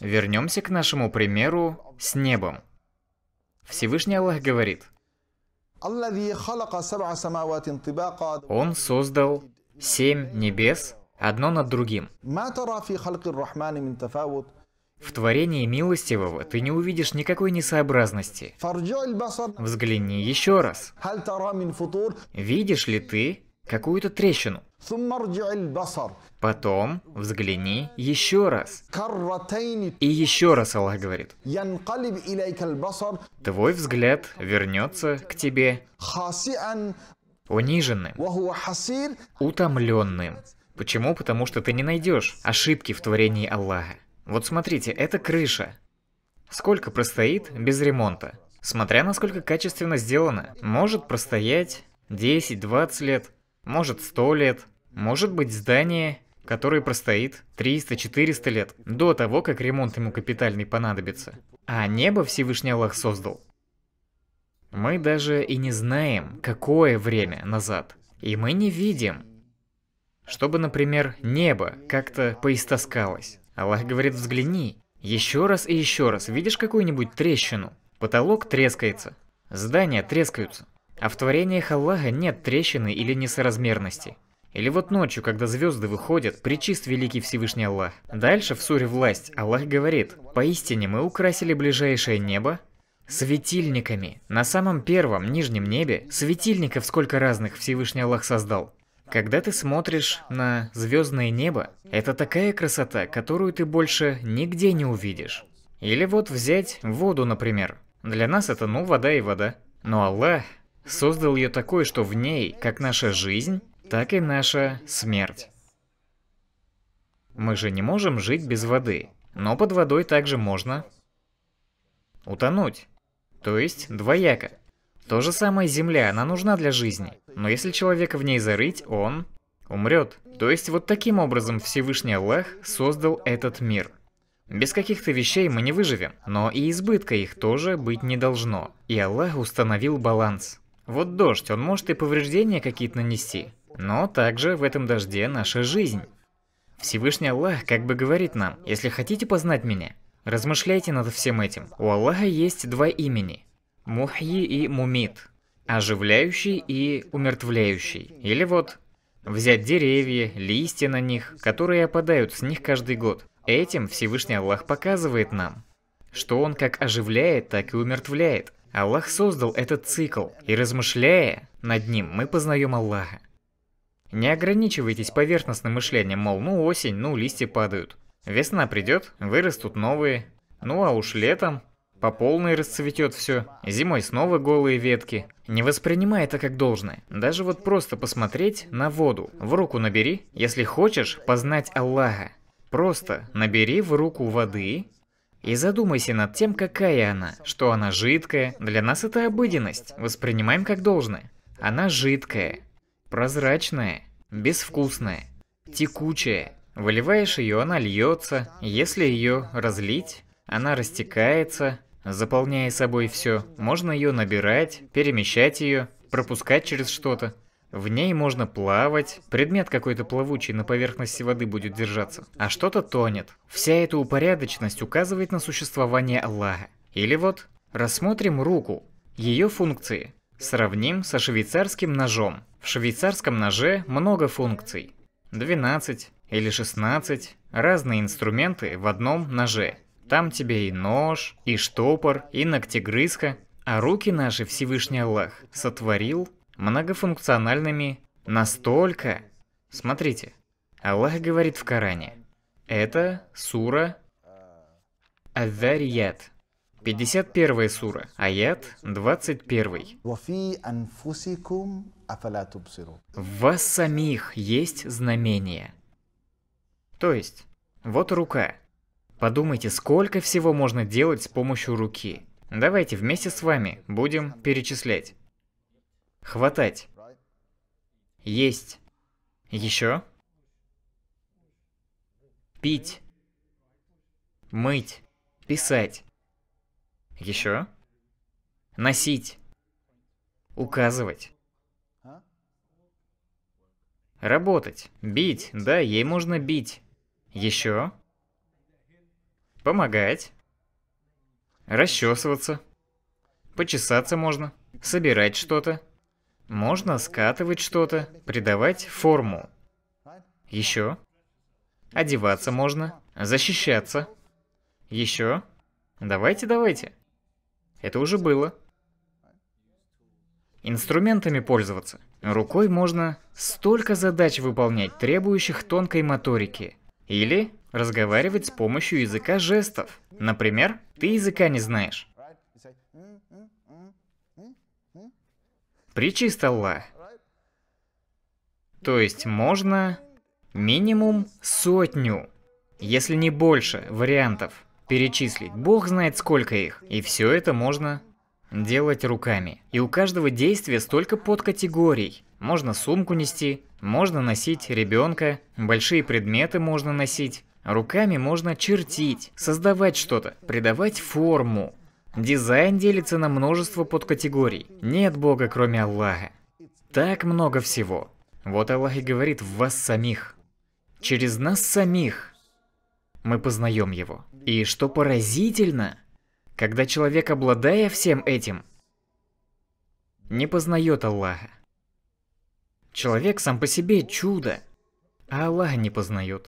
Вернемся к нашему примеру с небом. Всевышний Аллах говорит, Он создал семь небес одно над другим. В творении милостивого ты не увидишь никакой несообразности. Взгляни еще раз. Видишь ли ты какую-то трещину? Потом взгляни еще раз. И еще раз Аллах говорит. Твой взгляд вернется к тебе униженным, утомленным. Почему? Потому что ты не найдешь ошибки в творении Аллаха. Вот смотрите, это крыша. Сколько простоит без ремонта? Смотря насколько качественно сделано, может простоять 10-20 лет, может 100 лет, может быть здание, которое простоит 300-400 лет, до того, как ремонт ему капитальный понадобится. А небо Всевышний Аллах создал. Мы даже и не знаем, какое время назад. И мы не видим, чтобы, например, небо как-то поистаскалось. Аллах говорит, взгляни, еще раз и еще раз, видишь какую-нибудь трещину? Потолок трескается, здания трескаются. А в творениях Аллаха нет трещины или несоразмерности. Или вот ночью, когда звезды выходят, причист великий Всевышний Аллах. Дальше в суре «Власть» Аллах говорит, «Поистине мы украсили ближайшее небо светильниками. На самом первом, нижнем небе светильников сколько разных Всевышний Аллах создал. Когда ты смотришь на звездное небо, это такая красота, которую ты больше нигде не увидишь. Или вот взять воду, например. Для нас это ну вода и вода. Но Аллах создал ее такой, что в ней как наша жизнь, так и наша смерть. Мы же не можем жить без воды, но под водой также можно утонуть. То есть двояко. То же самое земля, она нужна для жизни. Но если человека в ней зарыть, он умрет. То есть вот таким образом Всевышний Аллах создал этот мир. Без каких-то вещей мы не выживем, но и избытка их тоже быть не должно. И Аллах установил баланс. Вот дождь, он может и повреждения какие-то нанести, но также в этом дожде наша жизнь. Всевышний Аллах как бы говорит нам, если хотите познать меня, размышляйте над всем этим. У Аллаха есть два имени – Мухи и Мумит, оживляющий и умертвляющий. Или вот взять деревья, листья на них, которые опадают с них каждый год. Этим Всевышний Аллах показывает нам, что Он как оживляет, так и умертвляет. Аллах создал этот цикл, и размышляя над ним, мы познаем Аллаха. Не ограничивайтесь поверхностным мышлением, мол, ну осень, ну листья падают. Весна придет, вырастут новые. Ну а уж летом по полной расцветет все. Зимой снова голые ветки. Не воспринимай это как должное. Даже вот просто посмотреть на воду. В руку набери, если хочешь познать Аллаха. Просто набери в руку воды и задумайся над тем, какая она. Что она жидкая. Для нас это обыденность. Воспринимаем как должное. Она жидкая, прозрачная, безвкусная, текучая. Выливаешь ее, она льется. Если ее разлить, она растекается, заполняя собой все. Можно ее набирать, перемещать ее, пропускать через что-то. В ней можно плавать, предмет какой-то плавучий на поверхности воды будет держаться, а что-то тонет. Вся эта упорядоченность указывает на существование Аллаха. Или вот, рассмотрим руку, ее функции. Сравним со швейцарским ножом. В швейцарском ноже много функций. 12 или 16 разные инструменты в одном ноже. Там тебе и нож, и штопор, и ногтегрызка. А руки наши Всевышний Аллах сотворил многофункциональными настолько... Смотрите, Аллах говорит в Коране. Это сура Ад-Дарьят. 51 сура, аят 21. В вас самих есть знамение. То есть, вот рука. Подумайте, сколько всего можно делать с помощью руки. Давайте вместе с вами будем перечислять. Хватать. Есть. Еще. Пить. Мыть. Писать. Еще. Носить. Указывать. Работать. Бить. Да, ей можно бить. Еще. Помогать. Расчесываться. Почесаться можно. Собирать что-то. Можно скатывать что-то, придавать форму. Еще. Одеваться можно. Защищаться. Еще. Давайте, давайте. Это уже было. Инструментами пользоваться. Рукой можно столько задач выполнять, требующих тонкой моторики. Или разговаривать с помощью языка жестов. Например, ты языка не знаешь. причистила. То есть можно минимум сотню, если не больше, вариантов перечислить. Бог знает сколько их. И все это можно делать руками. И у каждого действия столько подкатегорий. Можно сумку нести, можно носить ребенка, большие предметы можно носить. Руками можно чертить, создавать что-то, придавать форму. Дизайн делится на множество подкатегорий. Нет бога, кроме Аллаха. Так много всего. Вот Аллах и говорит в вас самих. Через нас самих мы познаем его. И что поразительно, когда человек, обладая всем этим, не познает Аллаха. Человек сам по себе чудо, а Аллаха не познает.